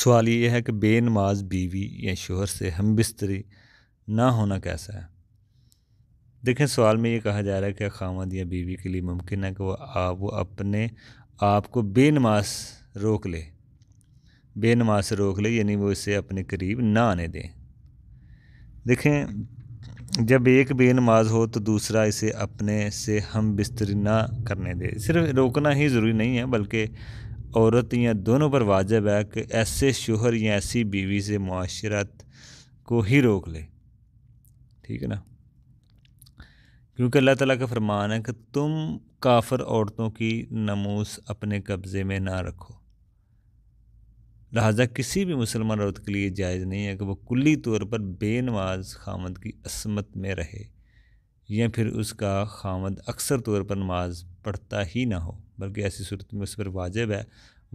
सवाल ये है कि बेनमाज बीवी या शोहर से हम बिस्तरी ना होना कैसा है देखें सवाल में ये कहा जा रहा है कि खामद या बीवी के लिए मुमकिन है कि वह आप वो अपने आप को बेनमाज रोक ले बेनमाज से रोक ले यानी वो इसे अपने करीब ना आने दें देखें जब एक बेनमाज हो तो दूसरा इसे अपने से हम बिस्तरी ना करने दे सिर्फ रोकना ही ज़रूरी नहीं है बल्कि औरत या दोनों पर वाजब है कि ऐसे शोहर या ऐसी बीवी से माशरत को ही रोक ले ठीक है ना क्योंकि अल्लाह ताला का फरमान है कि तुम काफर औरतों की नमूस अपने कब्ज़े में ना रखो लिहाजा किसी भी मुसलमान औरत के लिए जायज़ नहीं है कि वह कुल्ली तौर पर बेनवाज खामद की असमत में रहे या फिर उसका खामद अक्सर तौर पर नमाज पढ़ता ही ना हो बल्कि ऐसी सूरत में उस पर वाजिब है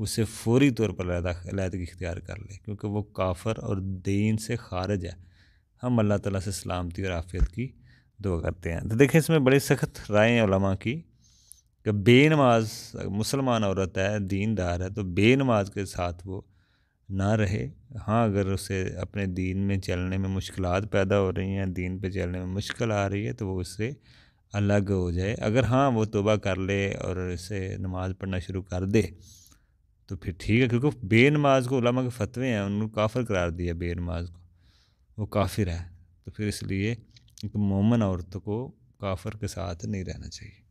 उसे फौरी तौर पर अलीहदगी इख्तियार कर ले क्योंकि वो काफर और दीन से खारज है हम अल्लाह ताला से सलामती और आफियत की दुआ करते हैं तो देखें इसमें बड़ी सख्त राय हैं की कि बेनमाज मुसलमान औरत है दीनदार है तो बेनमाज के साथ वो ना रहे हाँ अगर उसे अपने दीन में चलने में मुश्किल पैदा हो रही हैं दीन पे चलने में मुश्किल आ रही है तो वो उससे अलग हो जाए अगर हाँ वो तोबा कर ले और इसे नमाज़ पढ़ना शुरू कर दे तो फिर ठीक है क्योंकि बेनमाज को उलमा के फतवे हैं उनको काफ़र करार दिया बेनमाज को वो काफिर है तो फिर इसलिए एक मोमन औरत को काफ़र के साथ नहीं रहना चाहिए